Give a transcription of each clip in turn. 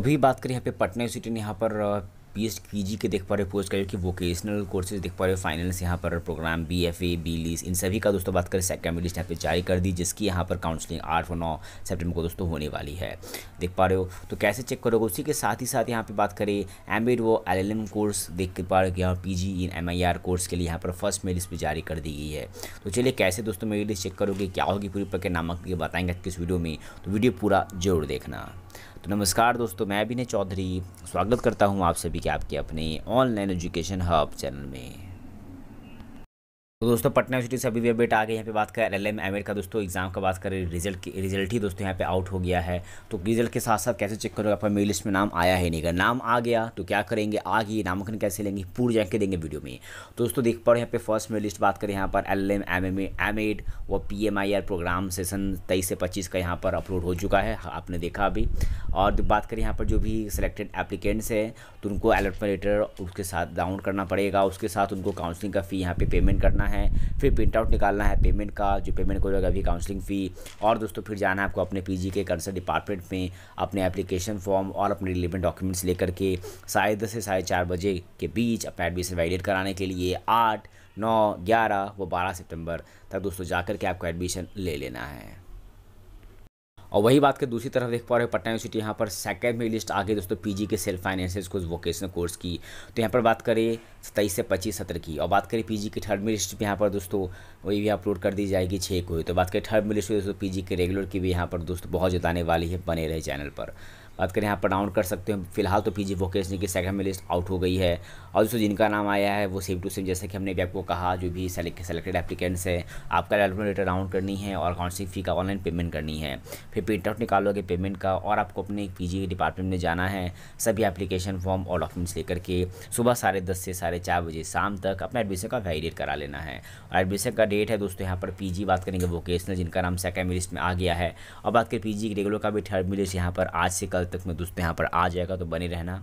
अभी बात करें यहाँ पे पटना यूनिवर्सिटी ने यहाँ पर पी एच पी जी के देख पा रहे हो पोस्ट ग्रेजुएट की वोकेशनल कोर्सेज देख पा रहे हो फाइनल्स यहाँ पर program B F A B lis इन सभी का दोस्तों बात करें सेकेंड लिस्ट यहाँ पे जारी कर दी जिसकी यहाँ पर काउंसलिंग आठ और नौ सेप्टेम्बर को दोस्तों होने वाली है देख पा रहे हो तो कैसे चेक करोगे उसी के साथ ही साथ यहाँ पर बात करें एम बी वो एल एल एम कोर्स देख पा रहे हो यहाँ P G in M I R course के लिए यहाँ पर फर्स्ट मेरी लिस्ट भी जारी कर दी गई है तो चलिए कैसे दोस्तों मेरी लिस्ट चेक करोगे क्या होगी पूरी प्रक्रिया नामक बताएंगे किस वीडियो में तो वीडियो पूरा जरूर देखना तो नमस्कार दोस्तों मैं अभिनय चौधरी स्वागत करता हूँ आप सभी के आपके अपने ऑनलाइन एजुकेशन हब चैनल में तो दोस्तों पटना यूनिवर्सिटी से अभी भी अपडेट आ गए यहाँ पे बात करें एल एम एम का दोस्तों एग्जाम का बात करें रिजल्ट की रिजल्ट ही दोस्तों यहाँ पे आउट हो गया है तो रिजल्ट के साथ साथ कैसे चेक करोगे आपका मेरी लिस्ट में नाम आया ही नहीं अगर नाम आ गया तो क्या करेंगे आ गई नामांकन कैसे लेंगे पूरी जाके देंगे वीडियो में तो दोस्तों देख पा रहे यहाँ पे फर्स्ट मेरी लिस्ट बात करें यहाँ पर L M M M Ed व P M I R program session तेईस से पच्चीस का यहाँ पर अपलोड हो चुका है हाँ, आपने देखा अभी और बात करें यहाँ पर जो भी सिलेक्टेड एप्लीकेंट्स हैं तो उनको अलॉटमेंट लेटर उसके साथ डाउनलोड करना पड़ेगा उसके साथ उनको काउंसिलिंग का फ़ी यहाँ पे पेमेंट करना है फिर प्रिंट आउट निकालना है पेमेंट का जो पेमेंट को जो अभी काउंसलिंग फ़ी और दोस्तों फिर जाना है आपको अपने पीजी के कंसर्न डिपार्टमेंट में अपने एप्लीकेशन फॉर्म और अपने रिलेवेंट डॉक्यूमेंट्स लेकर के साढ़े दस से साढ़े चार बजे के बीच अपना एडमिशन वैलिडेट कराने के लिए आठ नौ ग्यारह व बारह सितंबर तक दोस्तों जा के आपको एडमिशन ले लेना है और वही बात करें दूसरी तरफ देख पा रहे हो पटना यूनिवर्सिटी यहाँ पर सेकंड में लिस्ट आ गई दोस्तों पीजी के सेल्फ फाइनेंस कुछ वोकेशनल कोर्स की तो यहाँ पर बात करें सत्ताईस से पच्चीस सत्र की और बात करें पीजी की थर्ड में लिस्ट भी यहाँ पर दोस्तों वही भी अपलोड कर दी जाएगी छः को तो बात करें थर्ड में लिस्ट दोस्तों पी के रेगुलर की भी यहाँ पर दोस्तों बहुत जताने वाली है बने रहे चैनल पर बात करें यहाँ पर डाउन कर सकते हो फिलहाल तो पीजी वोकेशन की सेकंड में लिस्ट आउट हो गई है और दोस्तों जिनका नाम आया है वो सेम टू सेम जैसे कि हमने भी आपको कहा जो भी सेलेक्ट सेलेक्टेड एप्लीकेंट्स है आपका एलमेंट लेटर डाउन करनी है और काउंसिलिंग फ़ी का ऑनलाइन पेमेंट करनी है फिर प्रिंट आउट निकालोगे पेमेंट का और आपको अपने पी डिपार्टमेंट में जाना है सभी एप्लीकेशन फॉर्म और डॉक्यूमेंट्स लेकर के सुबह साढ़े दस से साढ़े चार बजे शाम तक अपना एडमिशन का वैलिडेट करा लेना है और एडमिशन का डेट है दोस्तों यहाँ पर पी बात करेंगे वोकेशनल जिनका नाम सेकेंड लिस्ट में आ गया है और बात करें पी जी रेगुलर का भी थर्ड लिस्ट यहाँ पर आज से कल तक मैं दोस्तों यहाँ पर आ जाएगा तो बने रहना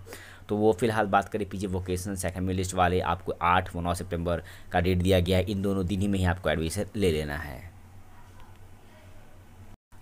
तो वो फिलहाल बात करें पीछे वोकेशन सेकंड लिस्ट वाले आपको आठ व नौ सितंबर का डेट दिया गया है इन दोनों दिन ही में ही आपको एडमिशन ले लेना है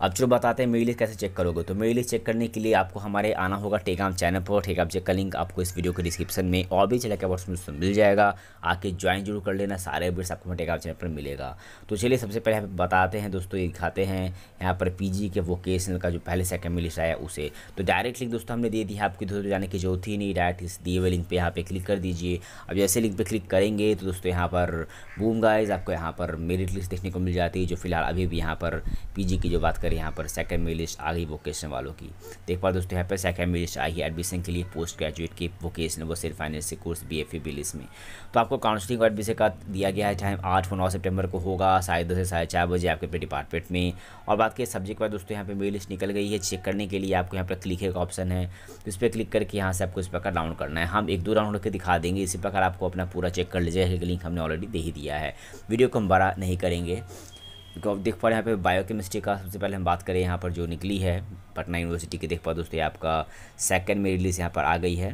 अब जो बताते हैं मेरी लिस्ट कैसे चेक करोगे तो मेरी लिस्ट चेक करने के लिए आपको हमारे आना होगा टेगाम चैनल पर टेगाम चेक का लिंक आपको इस वीडियो के डिस्क्रिप्शन में और भी चले बॉक्स में मिल जाएगा आके ज्वाइन जरूर कर लेना सारे अपडेट्स आपको टेगाम चैनल पर मिलेगा तो चलिए सबसे पहले आप बताते हैं दोस्तों ये दिखाते हैं यहाँ पर पी के वोकेशनल का जो पहले सेकेंड में लिस्ट आया उसे तो डायरेक्ट लिंक दोस्तों हमने दे दी है आपकी तो दोस्तों जाने की जरूरत ही नहीं डायरेक्ट इस दिए हुए लिंक पर यहाँ पर क्लिक कर दीजिए अब जैसे लिंक पर क्लिक करेंगे तो दोस्तों यहाँ पर बूम गाइज आपको यहाँ पर मेरिट लिस्ट देखने को मिल जाती है जो फिलहाल अभी भी यहाँ पर पी की जो बात करें यहाँ पर सेकंड मेरी लिस्ट आ गई वोकेशन वालों की देख पा दोस्तों यहाँ पर सेकंड मेरी लिस्ट आई है एडमिशन के लिए पोस्ट ग्रेजुएट की वोकेशन वो सिर्फ finance course B F B list में तो आपको काउंसलिंग और एडमिशन का दिया गया है टाइम आठ और नौ सेप्टेम्बर को होगा साढ़े दस से साढ़े चार बजे आपके अपने डिपार्टमेंट में और बात के सब्जेक्ट पर दोस्तों यहाँ पर मेरी लिस्ट निकल गई है चेक करने के लिए आपको यहाँ पर क्लिक एक ऑप्शन है उस इस पर क्लिक करके यहाँ से आपको इस प्रकार डाउन करना है हम एक दो राउंड करके दिखा देंगे इसी प्रकार आपको अपना पूरा चेक कर लीजिएगा लिंक हमने ऑलरेडी दे ही दिया है वीडियो को हम बड़ा नहीं करेंगे तो आप देख पा रहे हैं यहाँ पे बायोकेमिस्ट्री का सबसे पहले हम बात करें यहाँ पर जो निकली है पटना यूनिवर्सिटी की देख पा दोस्तों आपका सेकेंड मेरी लिस्ट यहाँ पर आ गई है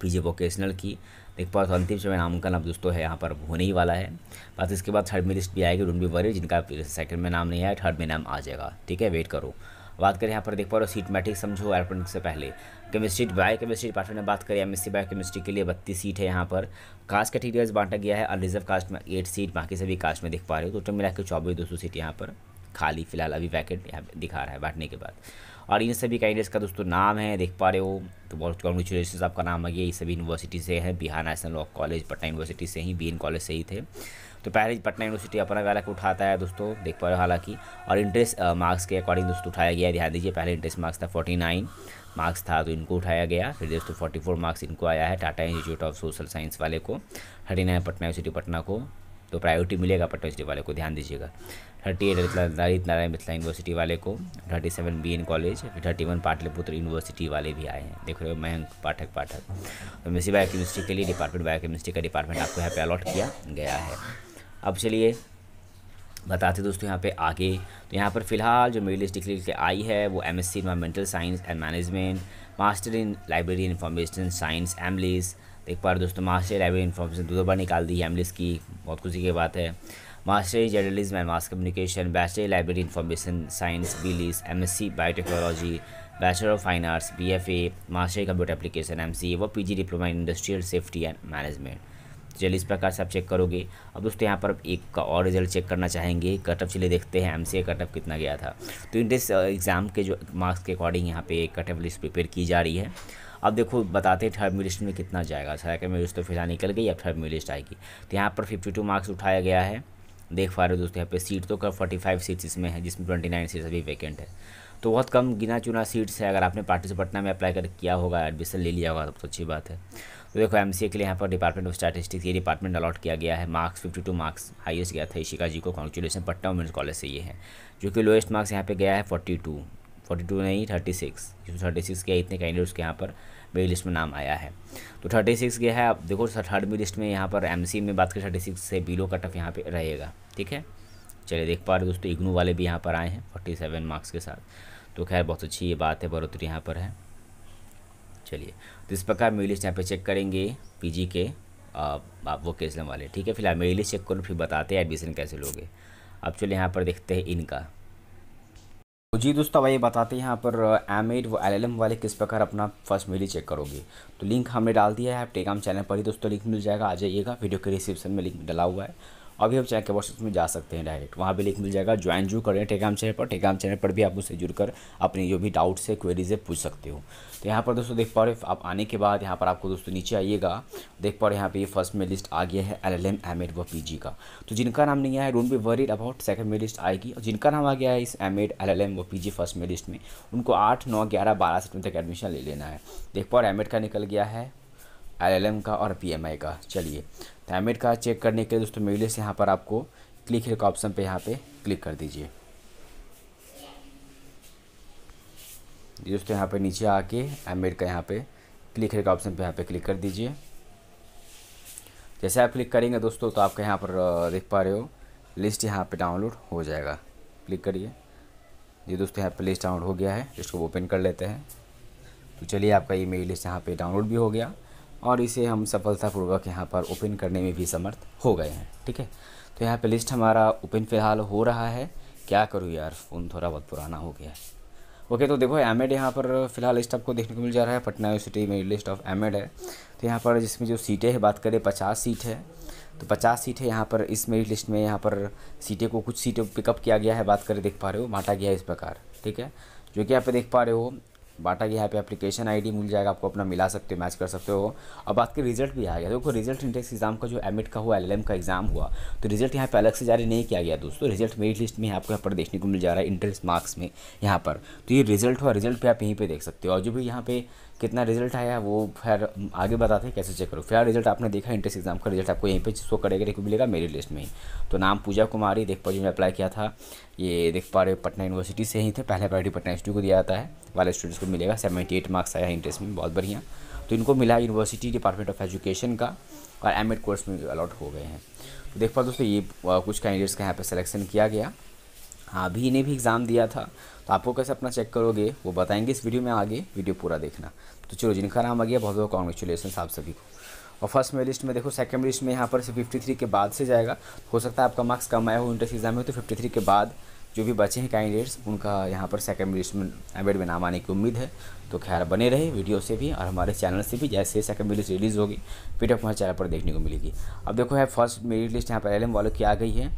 पीजी वोकेशनल की देख पा तो अंतिम समय नामांकन अब दोस्तों है यहाँ पर होने ही वाला है बस इसके बाद थर्ड मेरी लिस्ट भी आएगी डोंट बी वरी जिनका सेकंड में नाम नहीं आया थर्ड में नाम आ जाएगा ठीक है वेट करो बात करें यहाँ पर देख पा रहे हो सीट मैट्रिक समझो इलेक्ट्रॉनिक्स से पहले केमिस्ट्री बाय केमिस्ट्री डिपार्टमेंट में बात करें एम एस बायो केमिस्ट्री के लिए बत्तीस सीट है यहाँ पर कास्ट कैटेगरीज बांटा गया है और रिजर्व कास्ट में एट सीट बाकी सभी कास्ट में देख पा रहे हो तो टोटल मिला के चौबीस दो सौ सीट यहाँ पर खाली फिलहाल अभी वैकेट यहाँ दिखा रहा है बांटने के बाद और इन सभी कैंडिडेट्स का दोस्तों नाम है देख पा रहे हो तो बहुत कॉन्ग्रेचुलेशन आपका नाम आ गया ये सभी यूनिवर्सिटी से है Bihar national law college Patna university से ही बी कॉलेज से ही थे तो पहले पटना यूनिवर्सिटी अपना वाला को उठाता है दोस्तों देख पा रहे हो हालांकि और इंटरेस्ट मार्क्स के अकॉर्डिंग दोस्तों उठाया गया ध्यान दीजिए पहले इंटरेस्ट मार्क्स था फोर्टी नाइन मार्क्स था तो इनको उठाया गया फिर दोस्तों फोर्टी फोर मार्क्स इनको आया है Tata institute of social science वाले को thirty nine Patna university Patna को तो प्रायोरिटी मिलेगा पटना यूनिवर्सिटी वाले को ध्यान दीजिएगा thirty eight Lalit Narayan Mithila university वाले को thirty seven B N college thirty one Pataliputra university वाले भी आए हैं देख रहे हो मयंक पाठक पाठक तो मिसी बायो केमिस्ट्री के लिए डिपार्टमेंट बायो केमिस्ट्री का डिपार्टमेंट आपको यहाँ पे अलॉट किया गया है अब चलिए बताते दोस्तों यहाँ पे आगे तो यहाँ पर फिलहाल जो मेरी लिस्ट निकली के आई है वो M S C science and management master in library information science MLIS एक बार दोस्तों मास्टर लाइब्रेरी इन्फॉर्मेशन दो दो बार निकाल दी एमलिस e की बहुत खुशी की बात है master in journalism and mass communication bachelor library information science B lis M S C biotechnology bachelor of fine arts B F A master computer application M C वो P G diploma in industrial safety and management चलिए इस प्रकार से आप check करोगे अब दोस्तों यहाँ पर एक का और रिजल्ट चेक करना चाहेंगे कटअप चलिए देखते हैं एम सी कटअप कितना गया था तो इंट्रेंस एग्ज़ाम uh, के जो मार्क्स के अकॉर्डिंग यहाँ पे कटअप लिस्ट प्रिपेयर की जा रही है अब देखो बताते हैं थर्ड मिलिस्ट में कितना जाएगा सेकंड मिलिस्ट तो फिलहाल निकल गई अब थर्ड मिलिस्ट आएगी तो यहाँ पर फिफ्टी टू मार्क्स उठाया गया है देख पा रहे हो दोस्तों यहाँ पर सीट तो कर फोर्टी फाइव सीट्स इसमें है जिसमें ट्वेंटी नाइन सीट्स अभी वैकेंट है तो बहुत कम गिना चुना सीट्स है अगर आपने पार्टिसिपेटना में अप्लाई कर किया होगा एडमिशन ले लिया होगा तो अच्छी बात है तो देखो एम के लिए यहाँ पर डिपार्टमेंट ऑफ स्टैटिस्टिक्स ये डिपार्टमेंट अलॉट किया गया है marks fifty two marks highest गया था ईशिका जी को कॉन्ग्रेचुलेसन पटना वुमेंस कॉलेज से ये है जो कि लोएस्ट मार्क्स यहाँ पर गया है फोर्टी टू फोर्टी टू नहीं थर्टी सिक्स थर्टी सिक्स गया इतने कैंडिडेट्स के यहाँ पर मेरी लिस्ट में नाम आया है तो थर्टी सिक्स गया है आप देखो थर्ड मेरी लिस्ट में यहाँ पर एम में बात करें थर्टी सिक्स से बिलो कट ऑफ यहाँ पर रहेगा ठीक है चलिए देख पा रहे दोस्तों इग्नू वाले भी यहाँ पर आए हैं फोर्टी सेवन मार्क्स के साथ तो खैर बहुत अच्छी ये बात है बढ़ोतरी यहाँ पर है चलिए तो इस प्रकार मेरी लिस्ट यहाँ पे चेक करेंगे पीजी के आप केस वाले ठीक है फिलहाल मेरी लिस्ट चेक करो फिर बताते हैं एडमिशन कैसे लोगे अब चलिए यहाँ पर देखते हैं इनका जी दोस्तों अब ये बताते हैं यहाँ पर एम एड व एल वाले किस प्रकार अपना फर्स्ट मेरी चेक करोगे तो लिंक हमने डाल दिया है आप टेगाम चैनल पर ही दोस्तों लिंक मिल जाएगा आ जाइएगा वीडियो के डिस्क्रिप्शन में लिंक डला हुआ है अभी हम चैक के बॉक्स में जा सकते हैं डायरेक्ट वहाँ भी लिख मिल जाएगा ज्वाइन जो करें टेग्राम चैनल पर टेग्राम चैनल पर भी आप उससे जुड़कर अपने जो भी डाउट्स है क्वेरीज है पूछ सकते हो तो यहाँ पर दोस्तों देख पा रहे आप आने के बाद यहाँ पर आपको दोस्तों नीचे आइएगा देख पा रहे यहाँ पर ये फर्स्ट में लिस्ट आ गया है L L M M Ed व पी जी का तो जिनका नाम नहीं आया don't be worried about second में लिस्ट आएगी और जिनका नाम आ गया है इस M Ed L L M व पी जी फर्स्ट में लिस्ट में उनको आठ नौ ग्यारह बारह सितंबर तक एडमिशन ले लेना है देख पा रहे एम एड का निकल गया है एल एल एम का और पी एम आई का चलिए थायमेड का चेक करने के लिए दोस्तों मेगलेस यहाँ पर आपको क्लिक हेयर का ऑप्शन पे यहाँ पे क्लिक कर दीजिए दोस्तों यहाँ पे नीचे आके एमेड का यहाँ पे क्लिक हेयर का ऑप्शन पे यहाँ पे क्लिक कर दीजिए जैसे आप क्लिक करेंगे दोस्तों तो आपका यहाँ पर देख पा रहे हो लिस्ट यहाँ पे डाउनलोड हो जाएगा क्लिक करिए ये दोस्तों यहाँ पर लिस्ट डाउनलोड हो गया है इसको ओपन कर लेते हैं तो चलिए आपका ई मेल लिस्ट यहाँ पर डाउनलोड भी हो गया और इसे हम सफलतापूर्वक यहाँ पर ओपन करने में भी समर्थ हो गए हैं ठीक है तो यहाँ पे लिस्ट हमारा ओपन फ़िलहाल हो रहा है क्या करूँ यार फ़ोन थोड़ा बहुत पुराना हो गया है ओके तो देखो एम एड यहाँ पर फिलहाल लिस्ट आपको देखने को मिल जा रहा है पटना यूनिवर्सिटी में लिस्ट ऑफ एम है तो यहाँ पर जिसमें जो सीटें हैं बात करें पचास सीट है तो पचास सीट है यहाँ पर इस मेरिट लिस्ट में यहाँ पर सीटें को कुछ सीटें पिकअप किया गया है बात करें देख पा रहे हो बांटा गया है इस प्रकार ठीक है जो कि यहाँ पर देख पा रहे हो बाटा की यहाँ पे एप्लीकेशन आईडी मिल जाएगा आपको अपना मिला सकते हो मैच कर सकते हो और बात के रिजल्ट भी आ गया देखो रिजल्ट इंटेक्स एग्जाम का जो एमिट का हुआ एल का एग्जाम हुआ तो रिजल्ट यहाँ पे अलग से जारी नहीं किया गया दोस्तों रिजल्ट मेरिट लिस्ट में आपको यहाँ पर देखने को मिल जा रहा है इंट्रेंस मार्क्स में यहाँ पर तो ये रिजल्ट हुआ रिजल्ट भी आप यहीं पर देख सकते हो और जो भी यहाँ पे कितना रिजल्ट आया वो फिर आगे बताते हैं कैसे चेक करो फिर रिजल्ट आपने देखा इंट्रेंस एग्जाम का रिजल्ट आपको यहीं पे शो करेगा देखो मिलेगा मेरी लिस्ट में ही तो नाम पूजा कुमारी देख पा मैं अप्लाई किया था ये देख पा रहे पटना यूनिवर्सिटी से ही थे पहले प्रायरिटी पटना इंस्टीट्यूट को दिया जाता है वाले स्टूडेंट्स को मिलेगा सेवेंटी एट मार्क्स आया इंट्रेंस में बहुत बढ़िया तो इनको मिला यूनिवर्सिटी डिपार्टमेंट ऑफ एजुकेशन का और एम कोर्स में अलॉट हो गए हैं तो देख पा दोस्तों ये कुछ कैंडिडेट्स का यहाँ पर सलेक्शन किया गया हाँ अभी इन्हें भी एग्ज़ाम दिया था तो आपको कैसे अपना चेक करोगे वो बताएंगे इस वीडियो में आगे वीडियो पूरा देखना तो चलो जिनका नाम आ गया बहुत बहुत कॉन्ग्रेचुलेसन आप सभी को और फर्स्ट में लिस्ट में देखो सेकंड लिस्ट में यहाँ पर से 53 के बाद से जाएगा हो सकता है आपका मार्क्स कम आया हो इंट्रेंस एग्जाम में तो 53 के बाद जो भी बचे हैं कैंडिडेट्स उनका यहाँ पर सेकेंड लिस्ट में एवेड में नाम आने की उम्मीद है तो खैर बने रहे वीडियो से भी और हमारे चैनल से भी जैसे सेकंड मेरी रिलीज़ होगी पीडीएफ हमारे चैनल पर देखने को मिलेगी अब देखो है फर्स्ट मेरिट लिस्ट यहाँ पर एल वालों की आ गई है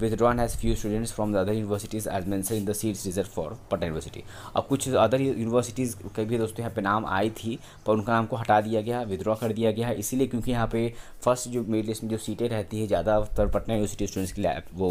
withdrawn has few students from the other universities as mention in the seats reserve for Patna university अब कुछ अदर यूनिवर्सिटीज़ के भी दोस्तों यहाँ पे नाम आई थी पर उनका नाम को हटा दिया गया विदड्रॉ कर दिया गया है इसीलिए क्योंकि यहाँ पे फर्स्ट जो मेरी लिस्ट में जो सीटें रहती है ज़्यादातर पटना यूनिवर्सिटी स्टूडेंट्स की वो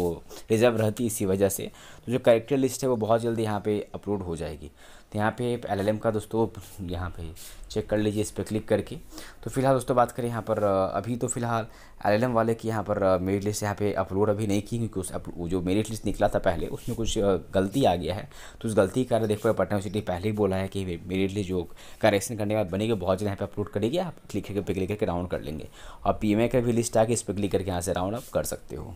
रिजर्व रहती है इसी वजह से तो जो करेक्टर लिस्ट है वो बहुत जल्दी यहाँ पर अपलोड हो जाएगी तो यहाँ पे एलएलएम का दोस्तों यहाँ पे चेक कर लीजिए इस पर क्लिक करके तो फिलहाल दोस्तों बात करें यहाँ पर अभी तो फिलहाल एलएलएम वाले की यहाँ पर मेरिट लिस्ट यहाँ पे अपलोड अभी नहीं की क्योंकि उस जो मेरिट लिस्ट निकला था पहले उसमें कुछ गलती आ गया है तो उस गलती के कारण देखो पटना यूनिवर्सिटी पहले ही बोला है कि मेरिट लिस्ट जो करेक्शन करने के बाद बनेगी बहुत जगह यहाँ पर अपलोड करेगी आप क्लिक करके पे क्लिक करके राउंड कर लेंगे और पी का भी लिस्ट आ गया इस पर क्लिक करके यहाँ से राउंड आप कर सकते हो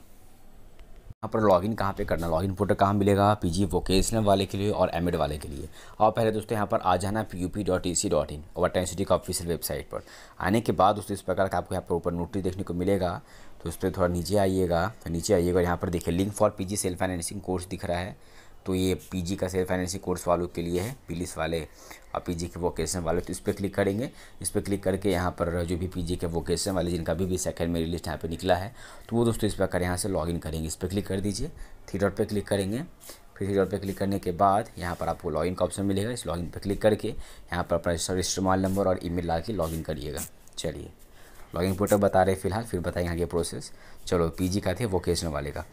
यहाँ पर लॉगिन कहाँ पे करना लॉगिन फोटो कहाँ मिलेगा पीजी वोकेशनल वाले के लिए और एमएड वाले के लिए और पहले दोस्तों यहाँ पर आ जाना P U P dot E C dot in टेन सिटी का ऑफिशियल वेबसाइट पर आने के बाद दोस्तों इस प्रकार का आपको यहाँ पर ऊपर नोटिस देखने को मिलेगा तो उस पर थोड़ा नीचे आइएगा तो नीचे आइएगा यहाँ पर देखिए link for P G self financing course दिख रहा है तो ये पीजी का सेल्फ फाइनेंसिंग कोर्स वालों के लिए है पुलिस वाले और पीजी के वोकेशन वाले तो इस पर क्लिक करेंगे इस पर क्लिक करके यहाँ पर जो भी पीजी के वोकेशन वाले जिनका भी भी सेकंड मेरी लिस्ट यहाँ पे निकला है तो वो दोस्तों इस कर यहाँ से लॉगिन करेंगे इस पर क्लिक कर दीजिए थ्री डॉट पर क्लिक करेंगे फिर थ्री डॉट पर क्लिक करने के बाद यहाँ पर आपको लॉगिन का ऑप्शन मिलेगा इस लॉगिन पर क्लिक करके यहाँ पर अपना रजिस्टर मोबाइल नंबर और ई मेल ला के लॉगिन करिएगा चलिए लॉगिंग पोर्टल बता रहे फिलहाल फिर बताएंगे आगे प्रोसेस चलो पीजी का थे वोकेशन वाले का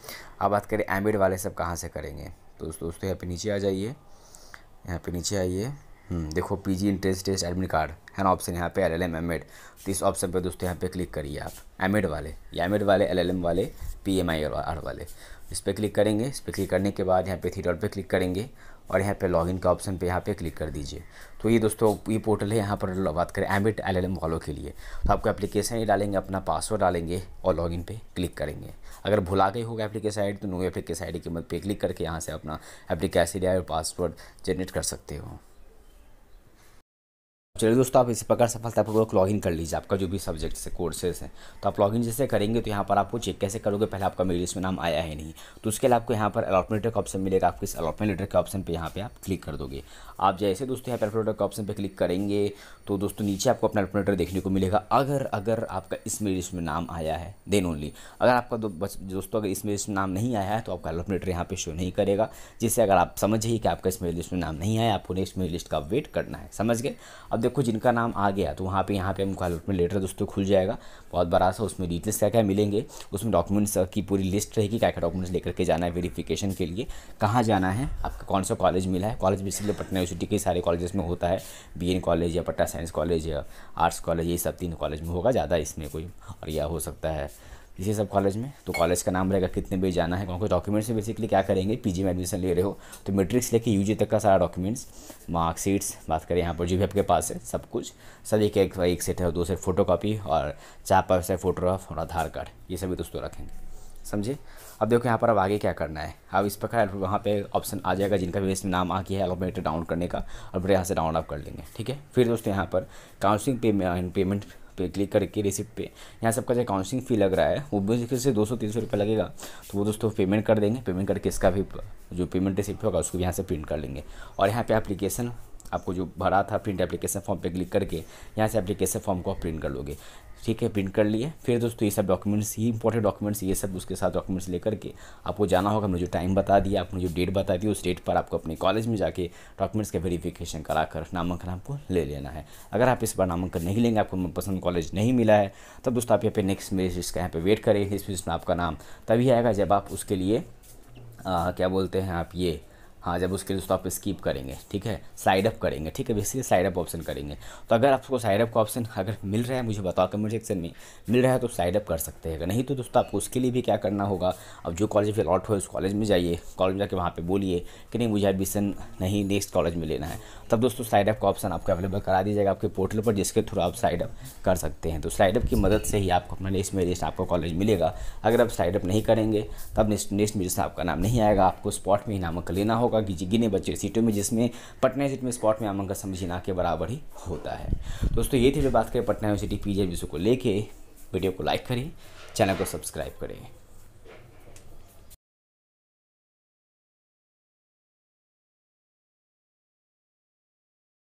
अब बात करें एमएड वाले सब कहाँ से करेंगे तो दोस्तों दोस्तों यहाँ पे नीचे आ जाइए यहाँ पे नीचे आइए हम्म, देखो PG entrance test admit card है ना ऑप्शन यहाँ पे L L M M Ed तो इस ऑप्शन पे दोस्तों यहाँ पे क्लिक करिए आप एम एड वाले या एम एड वाले एल एल एम वाले पी एम आई आर वाले इस पर क्लिक करेंगे इस पर क्लिक करने के बाद यहाँ पे थी डॉट पे क्लिक करेंगे और यहाँ पे लॉगिन का ऑप्शन पे यहाँ पे क्लिक कर दीजिए तो ये दोस्तों ये पोर्टल है यहाँ पर बात करें एमिट एल वालों के लिए तो आपको एप्लीकेशन ही डालेंगे अपना पासवर्ड डालेंगे और लॉगिन पे क्लिक करेंगे अगर भुला गई होगा एप्लीकेशन आई तो नो एप्लीकेशन आई डी मत पे क्लिक करके यहाँ से अपना एप्लीकेशन आई और पासवर्ड जनरेट कर सकते हो चलिए दोस्तों आप इसी प्रकार सफलतापूर्वक लॉगिन कर लीजिए आपका जो भी सब्जेक्ट से कोर्सेज है तो आप लॉगिन जैसे करेंगे तो यहाँ पर आपको चेक कैसे करोगे पहले आपका मेरी लिस्ट में नाम आया है नहीं तो उसके लिए आपको यहाँ पर अलॉटमेंट लेटर का ऑप्शन मिलेगा आपको इस अलॉटमेंट लेटर के ऑप्शन पर यहाँ पर आप क्लिक कर दोगे आप जैसे दोस्तों यहाँ पर अलॉटमेंट के ऑप्शन पर क्लिक करेंगे तो दोस्तों नीचे आपको अपना अलॉटमेंट लेटर देखने को मिलेगा अगर अगर आपका इस मेरी लिस्ट में नाम आया है देन ओनली अगर आपका दोस्तों अगर इस मेरी इसमें में नाम नहीं आया है तो आपका अलॉटमेंट लेटर यहाँ पर शो नहीं करेगा जिससे अगर आप समझिए कि आपका इस मेरी लिस्ट में नाम नहीं आया आपको नेक्स्ट मेरी लिस्ट का वेट करना है समझ गए अब देखो जिनका नाम आ गया तो वहाँ पे यहाँ पे हमको लेटर दोस्तों खुल जाएगा बहुत बड़ा सा उसमें डिटेल्स क्या क्या मिलेंगे उसमें डॉक्यूमेंट्स की पूरी लिस्ट रहेगी क्या क्या डॉक्यूमेंट्स लेकर के जाना है वेरीफिकेशन के लिए कहाँ जाना है आपका कौन सा कॉलेज मिला है कॉलेज बेसिकली पटना यूनिवर्सिटी के सारे कॉलेज में होता है बी कॉलेज या पटना साइंस कॉलेज या आर्ट्स कॉलेज ये सब तीन कॉलेज में होगा ज़्यादा इसमें कोई और यह हो सकता है इसी सब कॉलेज में तो कॉलेज का नाम रहेगा कितने बजे जाना है कौन कौन डॉक्यूमेंट्स में बेसिकली क्या करेंगे पीजी में एडमिशन ले रहे हो तो मेट्रिक्स लेके यूजी तक का सारा डॉक्यूमेंट्स मार्कशीट्स बात करें यहाँ पर जो भी आपके पास है सब कुछ सब एक एक, एक सेट है दो सेट फोटो कापी और चार पाँच सेट फोटोग्राफ और आधार कार्ड ये सभी दोस्तों रखेंगे समझे अब देखो यहाँ पर अब आगे क्या करना है अब इस प्रकार वहाँ पे ऑप्शन आ जाएगा जिनका भी इसमें नाम आ गया है एलोमेटर डाउन करने का और फिर यहाँ से डाउनलोड कर लेंगे ठीक है फिर दोस्तों यहाँ पर काउंसिलिंग पे पेमेंट पे क्लिक करके रिसिप्ट पे यहाँ से आपका जो काउंसिलिंग फ़ी लग रहा है वो भी से दो सौ तीन सौ रुपये लगेगा तो वो दोस्तों पेमेंट कर देंगे पेमेंट करके इसका भी जो पेमेंट रिसिप्ट होगा उसको भी यहाँ से प्रिंट कर लेंगे और यहाँ पर एप्लीकेशन आपको जो भरा था प्रिंट एप्लीकेशन फॉर्म पे क्लिक करके यहाँ से एप्लीकेशन फॉर्म को आप प्रिंट कर लोगे ठीक है प्रिंट कर लिए फिर दोस्तों ये सब डॉक्यूमेंट्स ही इंपॉर्टेंट डॉक्यूमेंट्स ये सब उसके साथ डॉक्यूमेंट्स लेकर के आपको जाना होगा हमने जो टाइम बता दिया आपने जो डेट बता दी उस डेट पर आपको अपने कॉलेज में जाके डॉक्यूमेंट्स का वेरीफिकेशन करा कर नामांकन आपको ले लेना है अगर आप इस बार नामांकन नहीं लेंगे आपको मनपसंद कॉलेज नहीं मिला है तब दोस्तों आप यहाँ पे नेक्स्ट मेरिज का यहाँ पे वेट करें इस लिस्ट में आपका नाम तभी आएगा जब आप उसके लिए क्या बोलते हैं आप ये हाँ जब उसके लिए दोस्तों आप स्कीप करेंगे ठीक है साइड अप करेंगे ठीक है बेसिकली साइड अप ऑप्शन करेंगे तो अगर आपको साइड अप का ऑप्शन अगर मिल रहा है मुझे बताओ कमेंट सेक्शन में मिल रहा है तो साइड अप कर सकते हैं अगर नहीं तो दोस्तों आपको उसके लिए भी क्या करना होगा अब जो कॉलेज फिर आउट हो उस कॉलेज में जाइए कॉलेज में वहाँ पर बोलिए कि नहीं मुझे एडमिशन नहीं नेक्स्ट कॉलेज में लेना है तब दोस्तों स्लाइडअप का ऑप्शन आपको अवेलेबल करा दीजिएगा आपके पोर्टल पर जिसके थ्रू आप साइडअप कर सकते हैं तो स्लाइडअप की मदद से ही आपको अपना नेक्स्ट मेरिस्ट आपको कॉलेज मिलेगा अगर आप साइडअप नहीं करेंगे तब नेक्स्ट नेक्स्ट मेरिस्ट आपका नाम नहीं आएगा आपको स्पॉट में ही नामांकन लेना होगा कि गिने बच्चे सीटों में जिसमें पटना सीट में स्पॉट में नामांकन समझी ना के बराबर ही होता है दोस्तों ये थी बात करें पटना यूनिवर्सिटी पी जे को लेकर वीडियो को लाइक करें चैनल को सब्सक्राइब करें